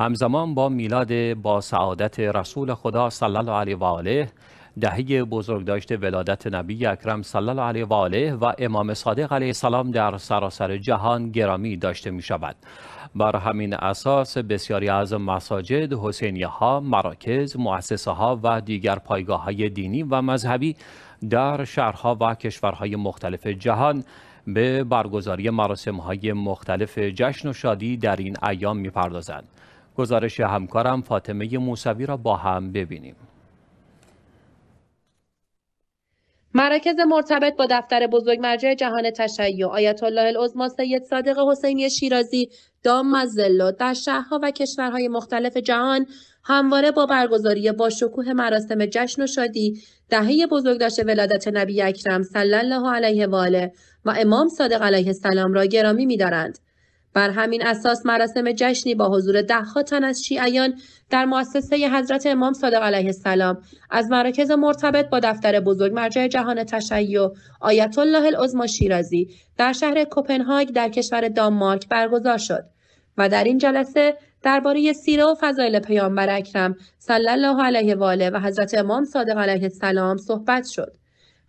همزمان با میلاد با سعادت رسول خدا صلی الله علیه و آله دهه بزرگداشت ولادت نبی اکرم صلی الله علیه و آله و امام صادق علیه السلام در سراسر جهان گرامی داشته می شود بر همین اساس بسیاری از مساجد، حسینیه ها، مراکز، مؤسسه ها و دیگر پایگاه های دینی و مذهبی در شهرها و کشورهای مختلف جهان به برگزاری مراسم های مختلف جشن و شادی در این ایام میپردازند. گزارش همکارم فاطمه موسوی را با هم ببینیم. مراکز مرتبط با دفتر بزرگ مرجع جهان تشیع آیت الله العظما سید صادق حسینی شیرازی دام مزلو در شهرها و کشورهای مختلف جهان همواره با برگزاری با شکوه مراسم جشن و شادی دهه بزرگداشت ولادت نبی اکرم صلی الله علیه و آله و امام صادق علیه السلام را گرامی می‌دارند. بر همین اساس مراسم جشنی با حضور دهها تن از شیعیان در مؤسسه حضرت امام صادق علیه السلام از مراکز مرتبط با دفتر بزرگ مرجع جهان تشیع آیت الله العظما شیرازی در شهر کوپنهاگ در کشور دانمارک برگزار شد و در این جلسه درباره سیره و فضایل پیامبر اکرم صلی الله علیه و آله و حضرت امام صادق علیه السلام صحبت شد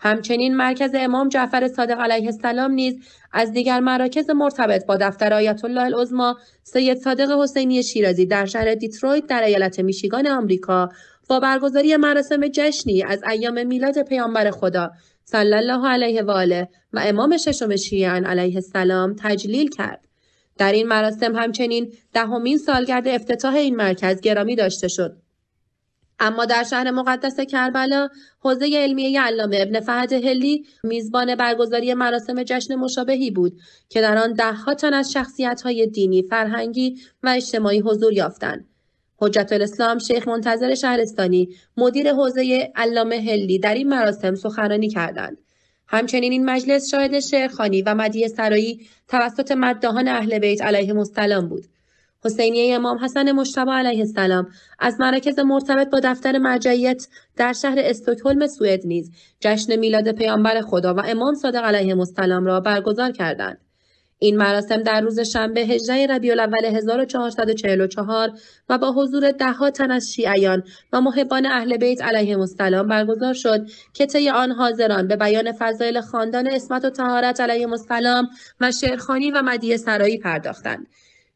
همچنین مرکز امام جعفر صادق علیه السلام نیز از دیگر مراکز مرتبط با دفتر آیت الله العظما سید صادق حسینی شیرازی در شهر دیترویت در ایالت میشیگان آمریکا با برگزاری مراسم جشنی از ایام میلاد پیامبر خدا صلی الله علیه و آله و امام ششم شیعان علیه السلام تجلیل کرد در این مراسم همچنین دهمین سالگرد افتتاح این مرکز گرامی داشته شد اما در شهر مقدس کربلا حوزه علمیه علامه ابن فهد هلی میزبان برگزاری مراسم جشن مشابهی بود که در آن دهها تن از های دینی، فرهنگی و اجتماعی حضور یافتند. حجت الاسلام شیخ منتظر شهرستانی مدیر حوزه علامه هلی در این مراسم سخنرانی کردند. همچنین این مجلس شاهد شعرخانی و مدیه سرایی توسط مدهان اهل بیت علیه مستلام بود. حسینیه امام حسن مشتبه علیه السلام از مراکز مرتبط با دفتر مرجعیت در شهر استکهلم سوئد نیز جشن میلاد پیامبر خدا و امام صادق علیه السلام را برگزار کردند. این مراسم در روز شنبه 18 ربیع الاول 1444 و با حضور ها تن از شیعیان و محبان اهل بیت علیه السلام برگزار شد که طی آن حاضران به بیان فضایل خاندان اسمت و طهارت علیه السلام و شعرخانی و مدیه سرایی پرداختند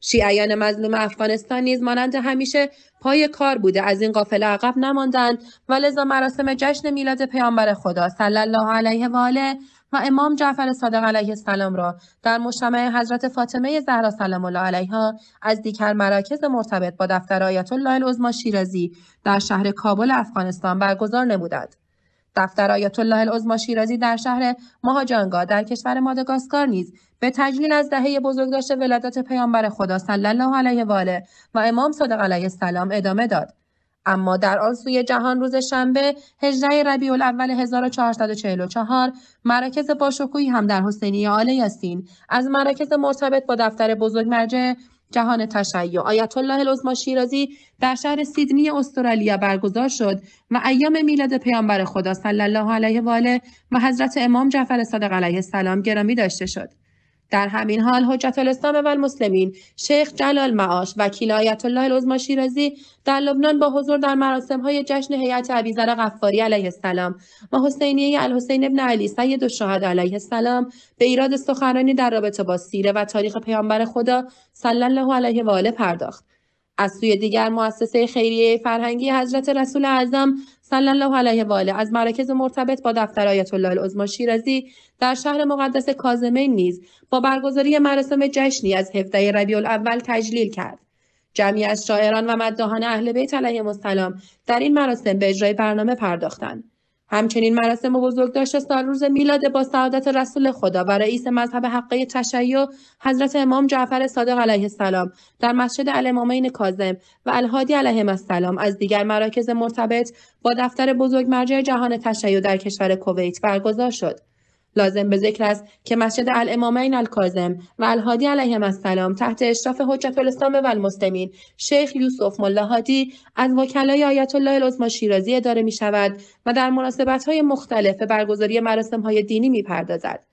شیعیان مظلوم افغانستان نیز مانند همیشه پای کار بوده از این قافله عقب نماندند و لذا مراسم جشن میلاد پیامبر خدا صلی الله علیه و آله و امام جعفر صادق علیه السلام را در مجتمع حضرت فاطمه زهرا سلام الله علیها از دیگر مراکز مرتبط با دفتر آیت الله العظما شیرازی در شهر کابل افغانستان برگزار نمودند. دفتر آیت الله العظما شیرازی در شهر ماهاجانگا در کشور ماداگاسکار نیز به تجلیل از دهه بزرگداشت ولادت پیامبر خدا صلی الله علیه و آله و امام صادق علیه السلام ادامه داد اما در آن سوی جهان روز شنبه 18 ربیع الاول 1444 مراکز باشکوهی هم در حسینی آل یاسین از مراکز مرتبط با دفتر بزرگ مرجع جهان تشیع آیت الله العظما شیرازی در شهر سیدنی استرالیا برگزار شد و ایام میلاد پیامبر خدا صلی الله علیه و آله و حضرت امام جعفر صادق علیه السلام گرامی داشته شد در همین حال حجت الاسلام و المسلمین شیخ جلال معاش وکیل آیت الله العظما شیرازی در لبنان با حضور در مراسم های جشن هیئت عبیزر غفاری علیه السلام و حسینیه الحسین ابن علی سید الشهدا علیه السلام به ایراد سخنرانی در رابطه با سیره و تاریخ پیامبر خدا صلی الله علیه و آله پرداخت از سوی دیگر مؤسسه خیریه فرهنگی حضرت رسول اعظم صلی الله علیه و آله از مراکز مرتبط با دفتر آیت الله العظما شیرازی در شهر مقدس کاظمین نیز با برگزاری مراسم جشنی از هفته ربیع الاول تجلیل کرد جمعی از شاعران و مداحان اهل بیت علیهم السلام در این مراسم به اجرای برنامه پرداختند همچنین مراسم سال روز میلاد با سعادت رسول خدا و رئیس مذهب حقه تشیع حضرت امام جعفر صادق علیه السلام در مسجد الامامین کازم و الهادی علیه السلام از دیگر مراکز مرتبط با دفتر بزرگ مرجع جهان تشیع در کشور کویت برگزار شد لازم به ذکر است که مسجد الامامین الکاظم و الهادی علیهم السلام تحت اشراف حجت الاسلام و المسلمین شیخ یوسف ملا هادی از وکلای آیت الله العظما شیرازی اداره می شود و در مناسبت های مختلف برگزاری مراسم های دینی می پردازد.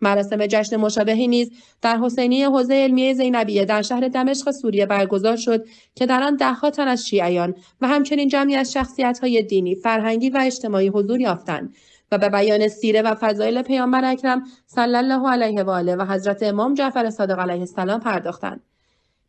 مراسم جشن مشابهی نیز در حسینی حوزه علمیه زینبیه در شهر دمشق سوریه برگزار شد که در آن دهها تن از شیعیان و همچنین جمعی از شخصیت های دینی، فرهنگی و اجتماعی حضور یافتند و به بیان سیره و فضایل پیامبر اکرم صلی الله علیه و آله و حضرت امام جعفر صادق علیه السلام پرداختند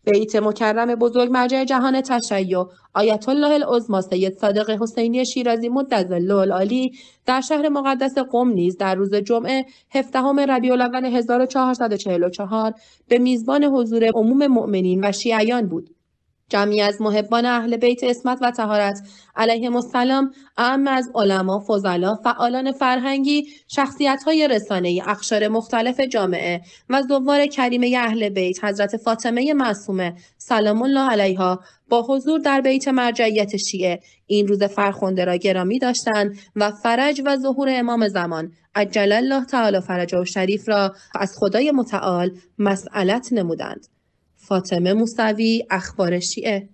بیت مکرم بزرگ مرجع جهان تشیع آیت الله العظما سید صادق حسینی شیرازی مدظل العالی در شهر مقدس قم نیز در روز جمعه 17 ربیع الاول 1444 به میزبان حضور عموم مؤمنین و شیعیان بود جمعی از محبان اهل بیت اسمت و تهارت علیهم السلام اعم از علما فضلا فعالان فرهنگی شخصیت‌های رسانه‌ای اقشار مختلف جامعه و زوار کریمه اهل بیت حضرت فاطمه معصومه سلام الله علیها با حضور در بیت مرجعیت شیعه این روز فرخنده را گرامی داشتند و فرج و ظهور امام زمان عجل الله تعالی فرج و شریف را از خدای متعال مسئلت نمودند فاطمه موسوی اخبار شیعه